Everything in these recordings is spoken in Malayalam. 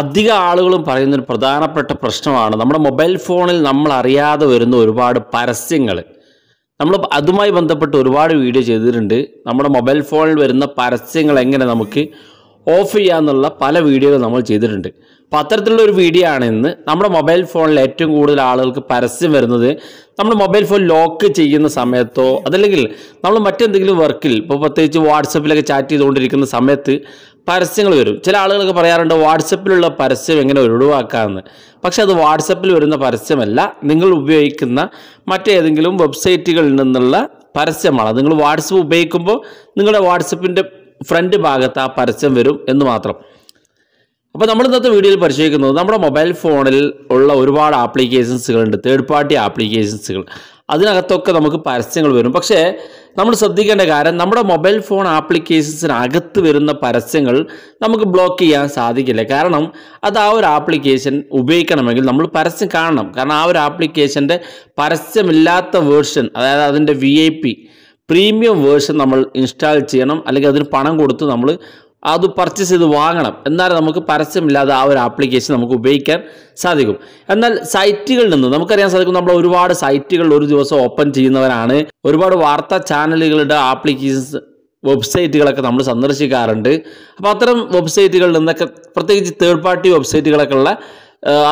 അധിക ആളുകളും പറയുന്നൊരു പ്രധാനപ്പെട്ട പ്രശ്നമാണ് നമ്മുടെ മൊബൈൽ ഫോണിൽ നമ്മൾ അറിയാതെ വരുന്ന ഒരുപാട് പരസ്യങ്ങൾ നമ്മൾ അതുമായി ബന്ധപ്പെട്ട് ഒരുപാട് വീഡിയോ ചെയ്തിട്ടുണ്ട് നമ്മുടെ മൊബൈൽ ഫോണിൽ വരുന്ന പരസ്യങ്ങൾ എങ്ങനെ നമുക്ക് ഓഫ് ചെയ്യാമെന്നുള്ള പല വീഡിയോകൾ നമ്മൾ ചെയ്തിട്ടുണ്ട് അപ്പോൾ അത്തരത്തിലുള്ള ഒരു വീഡിയോ ആണ് ഇന്ന് നമ്മുടെ മൊബൈൽ ഫോണിൽ ഏറ്റവും കൂടുതൽ ആളുകൾക്ക് പരസ്യം വരുന്നത് നമ്മുടെ മൊബൈൽ ഫോൺ ലോക്ക് ചെയ്യുന്ന സമയത്തോ അതല്ലെങ്കിൽ നമ്മൾ മറ്റെന്തെങ്കിലും വർക്കിൽ ഇപ്പോൾ പ്രത്യേകിച്ച് വാട്സപ്പിലൊക്കെ ചാറ്റ് ചെയ്തുകൊണ്ടിരിക്കുന്ന സമയത്ത് പരസ്യങ്ങൾ വരും ചില ആളുകളൊക്കെ പറയാറുണ്ട് വാട്സപ്പിലുള്ള പരസ്യം എങ്ങനെ ഒഴിവാക്കാമെന്ന് പക്ഷെ അത് വാട്സപ്പിൽ വരുന്ന പരസ്യമല്ല നിങ്ങൾ ഉപയോഗിക്കുന്ന മറ്റേതെങ്കിലും വെബ്സൈറ്റുകളിൽ നിന്നുള്ള പരസ്യമാണ് നിങ്ങൾ വാട്സപ്പ് ഉപയോഗിക്കുമ്പോൾ നിങ്ങളുടെ വാട്സപ്പിൻ്റെ ഫ്രണ്ട് ഭാഗത്ത് ആ പരസ്യം വരും എന്ന് മാത്രം അപ്പോൾ നമ്മൾ ഇന്നത്തെ വീഡിയോയിൽ പരിശോധിക്കുന്നത് നമ്മുടെ മൊബൈൽ ഫോണിൽ ഉള്ള ഒരുപാട് ആപ്ലിക്കേഷൻസുകളുണ്ട് തേർഡ് പാർട്ടി ആപ്ലിക്കേഷൻസുകൾ അതിനകത്തൊക്കെ നമുക്ക് പരസ്യങ്ങൾ വരും പക്ഷേ നമ്മൾ ശ്രദ്ധിക്കേണ്ട കാര്യം നമ്മുടെ മൊബൈൽ ഫോൺ ആപ്ലിക്കേഷൻസിനകത്ത് വരുന്ന പരസ്യങ്ങൾ നമുക്ക് ബ്ലോക്ക് ചെയ്യാൻ സാധിക്കില്ല കാരണം അത് ആ ഒരു ആപ്ലിക്കേഷൻ ഉപയോഗിക്കണമെങ്കിൽ നമ്മൾ പരസ്യം കാണണം കാരണം ആ ഒരു ആപ്ലിക്കേഷൻ്റെ പരസ്യമില്ലാത്ത വേർഷൻ അതായത് അതിൻ്റെ വി പ്രീമിയം വേർഷൻ നമ്മൾ ഇൻസ്റ്റാൾ ചെയ്യണം അല്ലെങ്കിൽ അതിന് പണം കൊടുത്ത് നമ്മൾ അത് പർച്ചേസ് ചെയ്ത് വാങ്ങണം എന്നാലേ നമുക്ക് പരസ്യമില്ലാതെ ആ ഒരു ആപ്ലിക്കേഷൻ നമുക്ക് ഉപയോഗിക്കാൻ സാധിക്കും എന്നാൽ സൈറ്റുകളിൽ നിന്ന് നമുക്കറിയാൻ സാധിക്കും നമ്മൾ ഒരുപാട് സൈറ്റുകൾ ഒരു ദിവസം ഓപ്പൺ ചെയ്യുന്നവരാണ് ഒരുപാട് വാർത്താ ചാനലുകളുടെ ആപ്ലിക്കേഷൻസ് വെബ്സൈറ്റുകളൊക്കെ നമ്മൾ സന്ദർശിക്കാറുണ്ട് അപ്പോൾ അത്തരം വെബ്സൈറ്റുകളിൽ നിന്നൊക്കെ പ്രത്യേകിച്ച് തേർഡ് പാർട്ടി വെബ്സൈറ്റുകളൊക്കെ ഉള്ള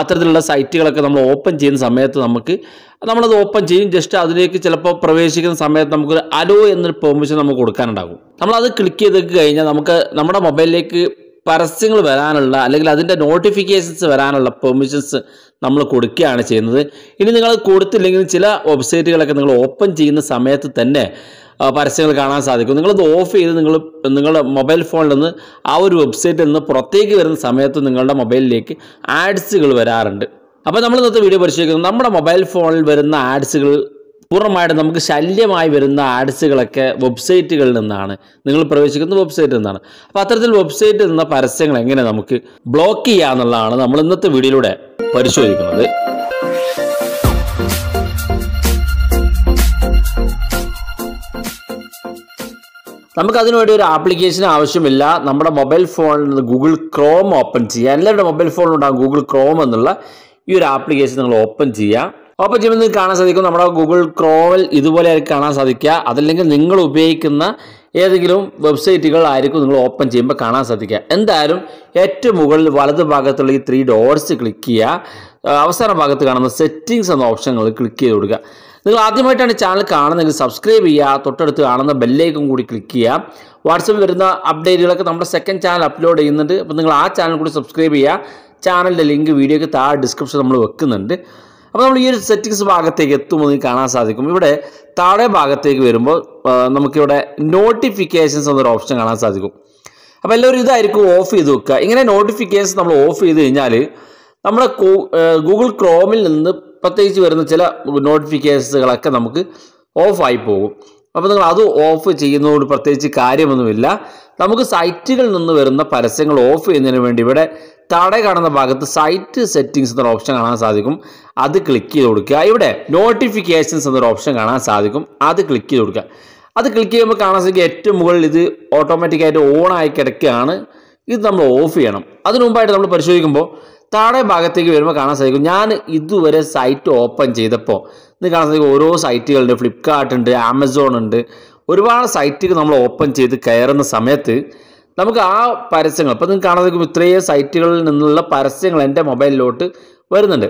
അത്തരത്തിലുള്ള സൈറ്റുകളൊക്കെ നമ്മൾ ഓപ്പൺ ചെയ്യുന്ന സമയത്ത് നമുക്ക് നമ്മളത് ഓപ്പൺ ചെയ്യും ജസ്റ്റ് അതിലേക്ക് ചിലപ്പോൾ പ്രവേശിക്കുന്ന സമയത്ത് നമുക്കൊരു അലോ എന്നൊരു പെർമിഷൻ നമുക്ക് കൊടുക്കാനുണ്ടാകും നമ്മളത് ക്ലിക്ക് ചെയ്ത് കഴിഞ്ഞാൽ നമുക്ക് നമ്മുടെ മൊബൈലിലേക്ക് പരസ്യങ്ങൾ വരാനുള്ള അല്ലെങ്കിൽ അതിൻ്റെ നോട്ടിഫിക്കേഷൻസ് വരാനുള്ള പെർമിഷൻസ് നമ്മൾ കൊടുക്കുകയാണ് ചെയ്യുന്നത് ഇനി നിങ്ങൾ കൊടുത്തില്ലെങ്കിൽ ചില വെബ്സൈറ്റുകളൊക്കെ നിങ്ങൾ ഓപ്പൺ ചെയ്യുന്ന സമയത്ത് തന്നെ പരസ്യങ്ങൾ കാണാൻ സാധിക്കും നിങ്ങളത് ഓഫ് ചെയ്ത് നിങ്ങൾ നിങ്ങളുടെ മൊബൈൽ ഫോണിൽ നിന്ന് ആ ഒരു വെബ്സൈറ്റിൽ നിന്ന് പുറത്തേക്ക് വരുന്ന സമയത്ത് നിങ്ങളുടെ മൊബൈലിലേക്ക് ആഡ്സുകൾ വരാറുണ്ട് അപ്പോൾ നമ്മൾ ഇന്നത്തെ വീഡിയോ പരിശോധിക്കുന്നത് നമ്മുടെ മൊബൈൽ ഫോണിൽ വരുന്ന ആഡ്സുകൾ പൂർണ്ണമായിട്ട് നമുക്ക് ശല്യമായി വരുന്ന ആഡ്സുകളൊക്കെ വെബ്സൈറ്റുകളിൽ നിന്നാണ് നിങ്ങൾ പ്രവേശിക്കുന്ന വെബ്സൈറ്റിൽ നിന്നാണ് അപ്പോൾ അത്തരത്തിൽ വെബ്സൈറ്റിൽ നിന്ന പരസ്യങ്ങൾ എങ്ങനെ നമുക്ക് ബ്ലോക്ക് ചെയ്യാമെന്നുള്ളതാണ് നമ്മൾ ഇന്നത്തെ വീഡിയോയിലൂടെ പരിശോധിക്കുന്നത് നമുക്ക് ഒരു ആപ്ലിക്കേഷൻ ആവശ്യമില്ല നമ്മുടെ മൊബൈൽ ഫോണിൽ നിന്ന് ഗൂഗിൾ ക്രോം ഓപ്പൺ ചെയ്യുക എല്ലാവരുടെ മൊബൈൽ ഫോണിലുണ്ടാകും ഗൂഗിൾ ക്രോം എന്നുള്ള ഈ ഒരു ആപ്ലിക്കേഷൻ നിങ്ങൾ ഓപ്പൺ ചെയ്യുക ഓപ്പൺ ചെയ്യുമ്പോൾ നിങ്ങൾക്ക് കാണാൻ സാധിക്കും നമ്മുടെ ഗൂഗിൾ ക്രോമിൽ ഇതുപോലെ കാണാൻ സാധിക്കുക അതല്ലെങ്കിൽ നിങ്ങൾ ഉപയോഗിക്കുന്ന ഏതെങ്കിലും വെബ്സൈറ്റുകൾ ആയിരിക്കും നിങ്ങൾ ഓപ്പൺ ചെയ്യുമ്പോൾ കാണാൻ സാധിക്കുക എന്തായാലും ഏറ്റവും മുകളിൽ വലത് ഭാഗത്തുള്ള ഈ ത്രീ ഡോർസ് ക്ലിക്ക് ചെയ്യുക അവസാന ഭാഗത്ത് കാണുന്ന സെറ്റിങ്സ് എന്ന ഓപ്ഷനുകൾ ക്ലിക്ക് ചെയ്ത് കൊടുക്കുക നിങ്ങൾ ആദ്യമായിട്ടാണ് ചാനൽ കാണുന്നതെങ്കിൽ സബ്സ്ക്രൈബ് ചെയ്യുക തൊട്ടടുത്ത് കാണുന്ന ബെല്ലേക്കും കൂടി ക്ലിക്ക് ചെയ്യുക വാട്സപ്പിൽ വരുന്ന അപ്ഡേറ്റുകളൊക്കെ നമ്മുടെ സെക്കൻഡ് ചാനൽ അപ്ലോഡ് ചെയ്യുന്നുണ്ട് അപ്പോൾ നിങ്ങൾ ആ ചാനൽ കൂടി സബ്സ്ക്രൈബ് ചെയ്യുക ചാനലിൻ്റെ ലിങ്ക് വീഡിയോയ്ക്ക് താഴെ ഡിസ്ക്രിപ്ഷൻ നമ്മൾ വെക്കുന്നുണ്ട് അപ്പോൾ നമ്മൾ ഈ ഒരു സെറ്റിങ്സ് ഭാഗത്തേക്ക് എത്തുമ്പോൾ നിങ്ങൾക്ക് കാണാൻ സാധിക്കും ഇവിടെ താഴെ ഭാഗത്തേക്ക് വരുമ്പോൾ നമുക്കിവിടെ നോട്ടിഫിക്കേഷൻസ് എന്നൊരു ഓപ്ഷൻ കാണാൻ സാധിക്കും അപ്പോൾ എല്ലാവരും ഇതായിരിക്കും ഓഫ് ചെയ്ത് വെക്കുക ഇങ്ങനെ നോട്ടിഫിക്കേഷൻസ് നമ്മൾ ഓഫ് ചെയ്ത് കഴിഞ്ഞാൽ നമ്മുടെ ഗൂഗിൾ ക്രോമിൽ നിന്ന് പ്രത്യേകിച്ച് വരുന്ന ചില നോട്ടിഫിക്കേഷൻസുകളൊക്കെ നമുക്ക് ഓഫായി പോകും അപ്പോൾ നിങ്ങൾ അത് ഓഫ് ചെയ്യുന്നതുകൊണ്ട് പ്രത്യേകിച്ച് കാര്യമൊന്നുമില്ല നമുക്ക് സൈറ്റുകളിൽ നിന്ന് വരുന്ന പരസ്യങ്ങൾ ഓഫ് ചെയ്യുന്നതിന് വേണ്ടി ഇവിടെ താഴെ കാണുന്ന ഭാഗത്ത് സൈറ്റ് സെറ്റിങ്സ് എന്നൊരു ഓപ്ഷൻ കാണാൻ സാധിക്കും അത് ക്ലിക്ക് ചെയ്ത് കൊടുക്കുക ഇവിടെ നോട്ടിഫിക്കേഷൻസ് എന്നൊരു ഓപ്ഷൻ കാണാൻ സാധിക്കും അത് ക്ലിക്ക് ചെയ്ത് കൊടുക്കുക അത് ക്ലിക്ക് ചെയ്യുമ്പോൾ കാണാൻ സാധിക്കും ഏറ്റവും മുകളിൽ ഇത് ഓട്ടോമാറ്റിക്കായിട്ട് ആയി കിടക്കുകയാണ് ഇത് നമ്മൾ ഓഫ് ചെയ്യണം അതിനുമുമ്പായിട്ട് നമ്മൾ പരിശോധിക്കുമ്പോൾ താഴെ ഭാഗത്തേക്ക് വരുമ്പോൾ കാണാൻ സാധിക്കും ഞാൻ ഇതുവരെ സൈറ്റ് ഓപ്പൺ ചെയ്തപ്പോൾ ഇത് കാണാൻ സാധിക്കും ഓരോ സൈറ്റുകളുണ്ട് ഫ്ലിപ്കാർട്ട് ഉണ്ട് ആമസോൺ ഉണ്ട് ഒരുപാട് സൈറ്റുകൾ നമ്മൾ ഓപ്പൺ ചെയ്ത് കയറുന്ന സമയത്ത് നമുക്ക് ആ പരസ്യങ്ങൾ അപ്പോൾ നിങ്ങൾക്ക് കാണാൻ സാധിക്കും ഇത്രയും സൈറ്റുകളിൽ നിന്നുള്ള പരസ്യങ്ങൾ എൻ്റെ മൊബൈലിലോട്ട് വരുന്നുണ്ട്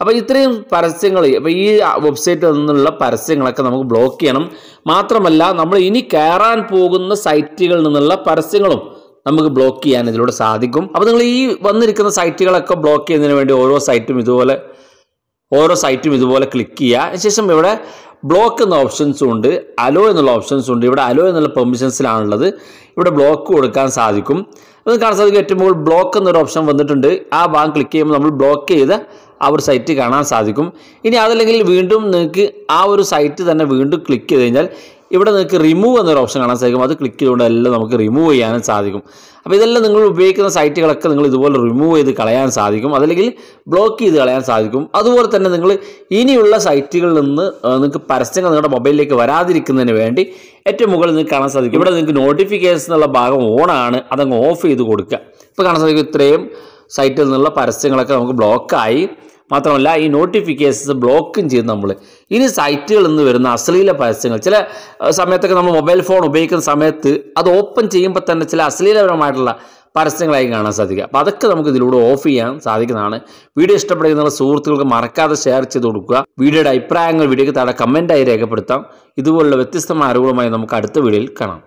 അപ്പോൾ ഇത്രയും പരസ്യങ്ങൾ അപ്പോൾ ഈ വെബ്സൈറ്റിൽ നിന്നുള്ള പരസ്യങ്ങളൊക്കെ നമുക്ക് ബ്ലോക്ക് ചെയ്യണം മാത്രമല്ല നമ്മൾ ഇനി കയറാൻ പോകുന്ന സൈറ്റുകളിൽ നിന്നുള്ള പരസ്യങ്ങളും നമുക്ക് ബ്ലോക്ക് ചെയ്യാൻ ഇതിലൂടെ സാധിക്കും അപ്പോൾ നിങ്ങൾ ഈ വന്നിരിക്കുന്ന സൈറ്റുകളൊക്കെ ബ്ലോക്ക് ചെയ്യുന്നതിന് വേണ്ടി ഓരോ സൈറ്റും ഇതുപോലെ ഓരോ സൈറ്റും ഇതുപോലെ ക്ലിക്ക് ചെയ്യുക അതിനുശേഷം ഇവിടെ ബ്ലോക്ക് എന്ന ഓപ്ഷൻസും ഉണ്ട് അലോ എന്നുള്ള ഓപ്ഷൻസും ഉണ്ട് ഇവിടെ അലോ എന്നുള്ള പെർമിഷൻസിലാണുള്ളത് ഇവിടെ ബ്ലോക്ക് കൊടുക്കാൻ സാധിക്കും അത് കാണാൻ സാധിക്കും ഏറ്റവും കൂടുതൽ ബ്ലോക്ക് എന്നൊരു ഓപ്ഷൻ വന്നിട്ടുണ്ട് ആ ഭാഗം ക്ലിക്ക് ചെയ്യുമ്പോൾ നമ്മൾ ബ്ലോക്ക് ചെയ്ത ആ ഒരു സൈറ്റ് കാണാൻ സാധിക്കും ഇനി അതല്ലെങ്കിൽ വീണ്ടും നിങ്ങൾക്ക് ആ ഒരു സൈറ്റ് തന്നെ വീണ്ടും ക്ലിക്ക് ചെയ്ത് കഴിഞ്ഞാൽ ഇവിടെ നിങ്ങൾക്ക് റിമൂവ് എന്നൊരു ഓപ്ഷൻ കാണാൻ സാധിക്കും അത് ക്ലിക്ക് ചെയ്തുകൊണ്ട് എല്ലാം നമുക്ക് റിമൂവ് ചെയ്യാനും സാധിക്കും അപ്പോൾ ഇതെല്ലാം നിങ്ങൾ ഉപയോഗിക്കുന്ന സൈറ്റുകളൊക്കെ നിങ്ങൾ ഇതുപോലെ റിമൂവ് ചെയ്ത് കളയാൻ സാധിക്കും അതല്ലെങ്കിൽ ബ്ലോക്ക് ചെയ്ത് കളയാൻ സാധിക്കും അതുപോലെ തന്നെ നിങ്ങൾ ഇനിയുള്ള സൈറ്റുകളിൽ നിന്ന് നിങ്ങൾക്ക് പരസ്യങ്ങൾ നിങ്ങളുടെ മൊബൈലിലേക്ക് വരാതിരിക്കുന്നതിന് വേണ്ടി ഏറ്റവും മുകളിൽ നിങ്ങൾക്ക് കാണാൻ സാധിക്കും ഇവിടെ നിങ്ങൾക്ക് നോട്ടിഫിക്കേഷൻ എന്നുള്ള ഭാഗം ഓണാണ് അതങ്ങ് ഓഫ് ചെയ്ത് കൊടുക്കുക ഇപ്പോൾ കാണാൻ സാധിക്കും ഇത്രയും സൈറ്റിൽ നിന്നുള്ള പരസ്യങ്ങളൊക്കെ നമുക്ക് ബ്ലോക്കായി മാത്രമല്ല ഈ നോട്ടിഫിക്കേഷൻസ് ബ്ലോക്കും ചെയ്ത് നമ്മൾ ഇനി സൈറ്റുകളിൽ നിന്ന് വരുന്ന അശ്ലീല പരസ്യങ്ങൾ ചില സമയത്തൊക്കെ നമ്മൾ മൊബൈൽ ഫോൺ ഉപയോഗിക്കുന്ന സമയത്ത് അത് ഓപ്പൺ ചെയ്യുമ്പോൾ തന്നെ ചില അശ്ലീലപരമായിട്ടുള്ള പരസ്യങ്ങളായി കാണാൻ സാധിക്കുക അപ്പോൾ അതൊക്കെ നമുക്ക് ഇതിലൂടെ ഓഫ് ചെയ്യാൻ സാധിക്കുന്നതാണ് വീഡിയോ ഇഷ്ടപ്പെടുന്ന സുഹൃത്തുക്കൾക്ക് മറക്കാതെ ഷെയർ ചെയ്ത് കൊടുക്കുക വീഡിയോയുടെ അഭിപ്രായങ്ങൾ വീഡിയോയ്ക്ക് താഴെ കമൻ്റായി രേഖപ്പെടുത്താം ഇതുപോലുള്ള വ്യത്യസ്തമായ അറിവുകളുമായി നമുക്ക് അടുത്ത വീഡിയോയിൽ കാണാം